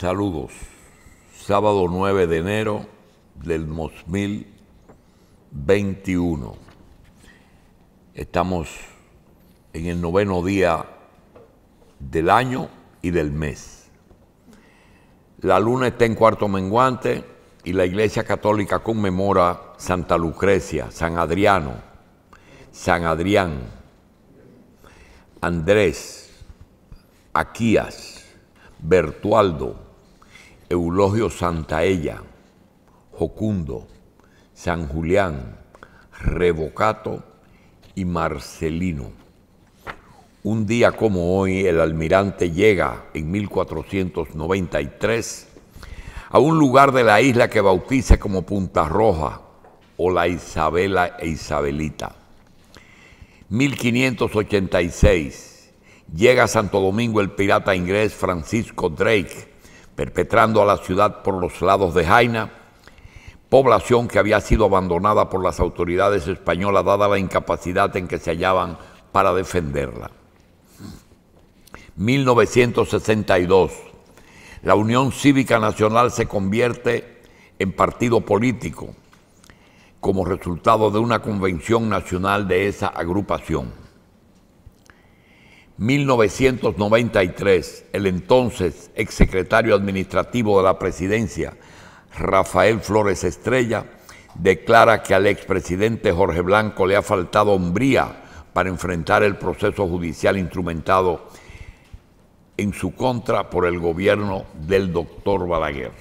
Saludos. Sábado 9 de enero del 2021. Estamos en el noveno día del año y del mes. La luna está en cuarto menguante y la Iglesia Católica conmemora Santa Lucrecia, San Adriano, San Adrián, Andrés, Aquías, Bertualdo, Eulogio Santaella, Jocundo, San Julián, Revocato y Marcelino. Un día como hoy, el almirante llega en 1493 a un lugar de la isla que bautiza como Punta Roja o la Isabela e Isabelita. 1586 llega a Santo Domingo el pirata inglés Francisco Drake perpetrando a la ciudad por los lados de Jaina, población que había sido abandonada por las autoridades españolas dada la incapacidad en que se hallaban para defenderla. 1962. La Unión Cívica Nacional se convierte en partido político como resultado de una convención nacional de esa agrupación. 1993, el entonces exsecretario administrativo de la presidencia, Rafael Flores Estrella, declara que al expresidente Jorge Blanco le ha faltado hombría para enfrentar el proceso judicial instrumentado en su contra por el gobierno del doctor Balaguer.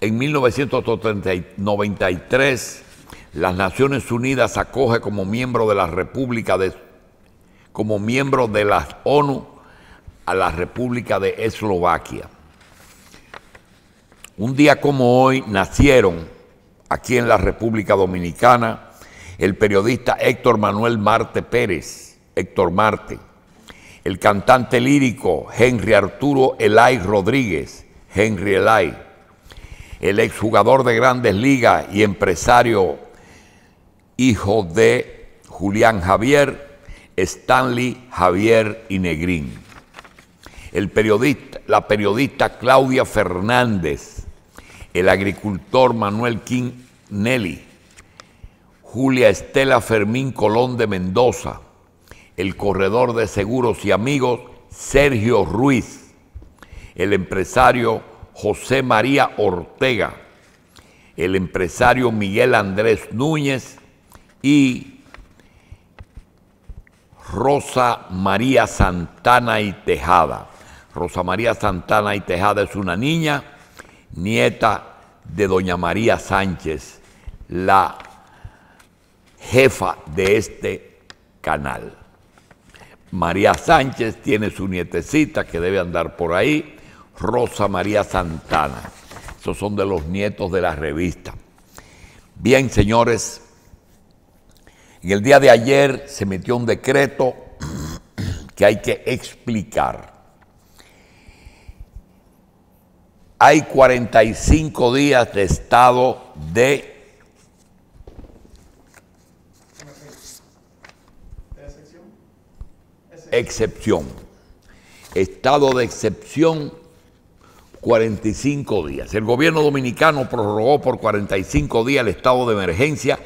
En 1993, las Naciones Unidas acoge como miembro de la República de como miembro de las ONU a la República de Eslovaquia. Un día como hoy nacieron aquí en la República Dominicana el periodista Héctor Manuel Marte Pérez, Héctor Marte, el cantante lírico Henry Arturo Elay Rodríguez, Henry Elay, el exjugador de grandes ligas y empresario hijo de Julián Javier, Stanley Javier y Negrín. El periodista, la periodista Claudia Fernández, el agricultor Manuel King Nelly, Julia Estela Fermín Colón de Mendoza, el corredor de seguros y amigos Sergio Ruiz, el empresario José María Ortega, el empresario Miguel Andrés Núñez, y Rosa María Santana y Tejada. Rosa María Santana y Tejada es una niña, nieta de doña María Sánchez, la jefa de este canal. María Sánchez tiene su nietecita que debe andar por ahí, Rosa María Santana. Esos son de los nietos de la revista. Bien, señores, y el día de ayer se metió un decreto que hay que explicar. Hay 45 días de estado de excepción. Estado de excepción 45 días. El gobierno dominicano prorrogó por 45 días el estado de emergencia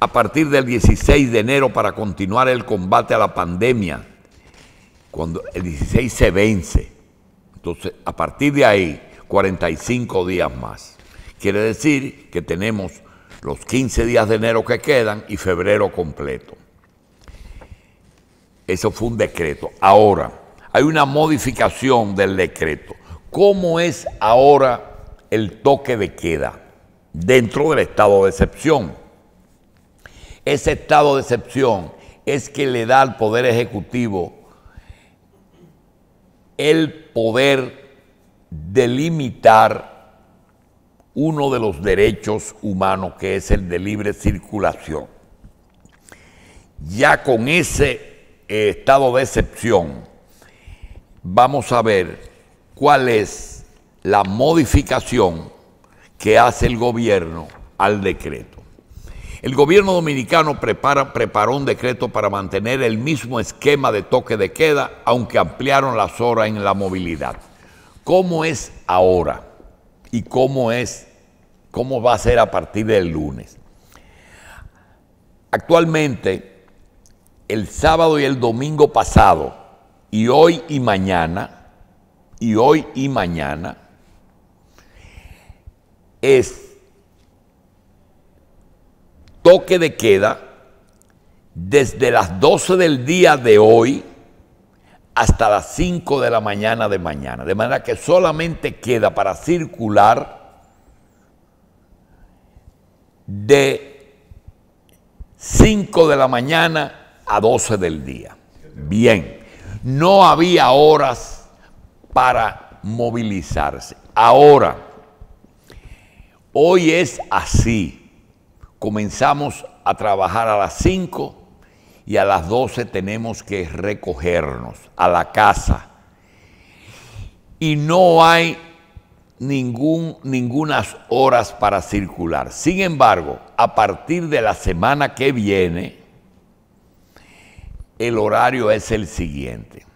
a partir del 16 de enero para continuar el combate a la pandemia. Cuando el 16 se vence. Entonces, a partir de ahí, 45 días más. Quiere decir que tenemos los 15 días de enero que quedan y febrero completo. Eso fue un decreto. Ahora, hay una modificación del decreto. ¿Cómo es ahora el toque de queda dentro del estado de excepción? Ese estado de excepción es que le da al Poder Ejecutivo el poder delimitar uno de los derechos humanos, que es el de libre circulación. Ya con ese eh, estado de excepción, vamos a ver cuál es la modificación que hace el gobierno al decreto. El gobierno dominicano preparó un decreto para mantener el mismo esquema de toque de queda, aunque ampliaron las horas en la movilidad. ¿Cómo es ahora? ¿Y cómo es? ¿Cómo va a ser a partir del lunes? Actualmente, el sábado y el domingo pasado, y hoy y mañana, y hoy y mañana, es toque de queda desde las 12 del día de hoy hasta las 5 de la mañana de mañana. De manera que solamente queda para circular de 5 de la mañana a 12 del día. Bien, no había horas para movilizarse. Ahora, hoy es así. Comenzamos a trabajar a las 5 y a las 12 tenemos que recogernos a la casa. Y no hay ningún, ningunas horas para circular. Sin embargo, a partir de la semana que viene, el horario es el siguiente.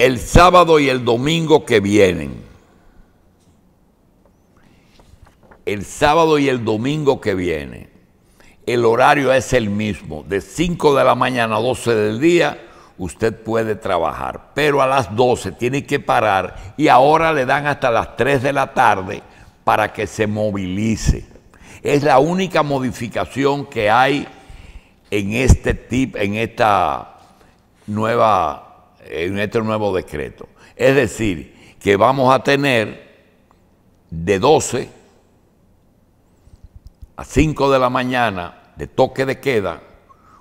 el sábado y el domingo que vienen. El sábado y el domingo que vienen, El horario es el mismo, de 5 de la mañana a 12 del día usted puede trabajar, pero a las 12 tiene que parar y ahora le dan hasta las 3 de la tarde para que se movilice. Es la única modificación que hay en este tip, en esta nueva en este nuevo decreto. Es decir, que vamos a tener de 12 a 5 de la mañana de toque de queda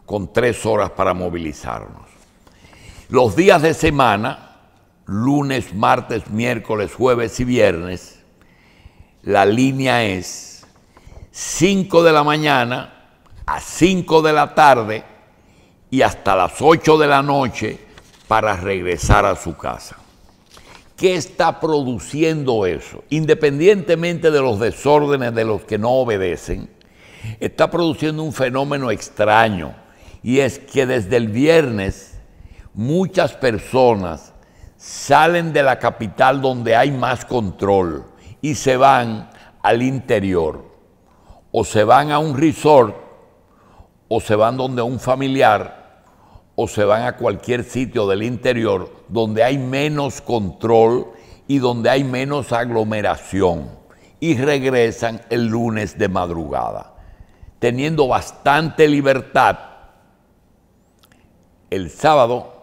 con tres horas para movilizarnos. Los días de semana, lunes, martes, miércoles, jueves y viernes, la línea es 5 de la mañana a 5 de la tarde y hasta las 8 de la noche para regresar a su casa. ¿Qué está produciendo eso? Independientemente de los desórdenes de los que no obedecen, está produciendo un fenómeno extraño y es que desde el viernes muchas personas salen de la capital donde hay más control y se van al interior o se van a un resort o se van donde un familiar o se van a cualquier sitio del interior donde hay menos control y donde hay menos aglomeración y regresan el lunes de madrugada. Teniendo bastante libertad, el sábado,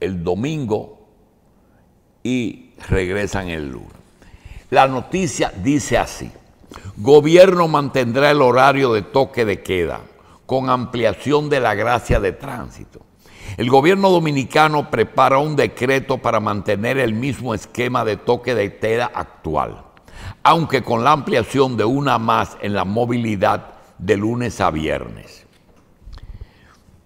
el domingo y regresan el lunes. La noticia dice así, gobierno mantendrá el horario de toque de queda con ampliación de la gracia de tránsito. El gobierno dominicano prepara un decreto para mantener el mismo esquema de toque de tela actual, aunque con la ampliación de una más en la movilidad de lunes a viernes.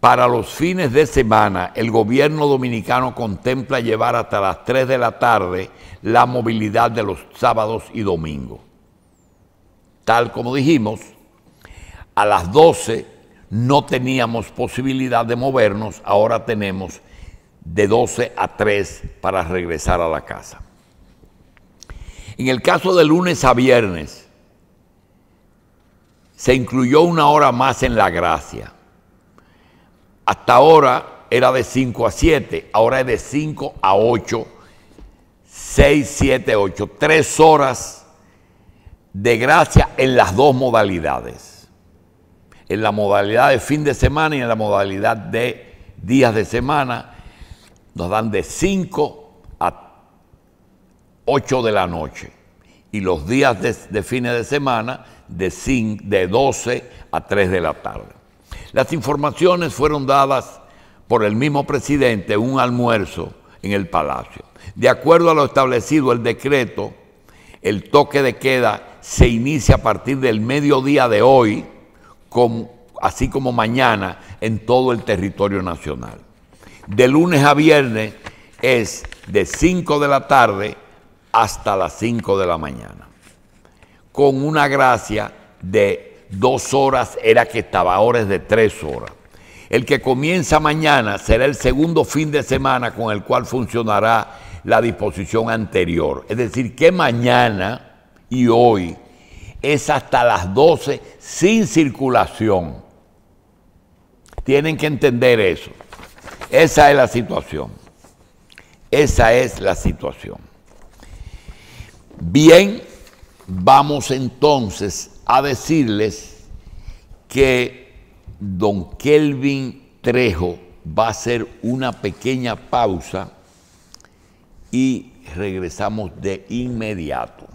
Para los fines de semana, el gobierno dominicano contempla llevar hasta las 3 de la tarde la movilidad de los sábados y domingos. Tal como dijimos, a las 12 no teníamos posibilidad de movernos, ahora tenemos de 12 a 3 para regresar a la casa. En el caso de lunes a viernes, se incluyó una hora más en la gracia. Hasta ahora era de 5 a 7, ahora es de 5 a 8, 6, 7, 8, 3 horas de gracia en las dos modalidades en la modalidad de fin de semana y en la modalidad de días de semana. Nos dan de 5 a 8 de la noche. Y los días de, fines de semana de, de 12 a 3 de la tarde. Las informaciones fueron dadas por el mismo presidente un almuerzo en el palacio. De acuerdo a lo establecido el decreto, el toque de queda se inicia a partir del mediodía de hoy así como mañana, en todo el territorio nacional. De lunes a viernes es de 5 de la tarde hasta las 5 de la mañana, con una gracia de dos horas era que estaba, ahora es de tres horas. El que comienza mañana será el segundo fin de semana con el cual funcionará la disposición anterior. Es decir, que mañana y hoy es hasta las 12 sin circulación. Tienen que entender eso. Esa es la situación. Esa es la situación. Bien, vamos entonces a decirles que don Kelvin Trejo va a hacer una pequeña pausa y regresamos de inmediato.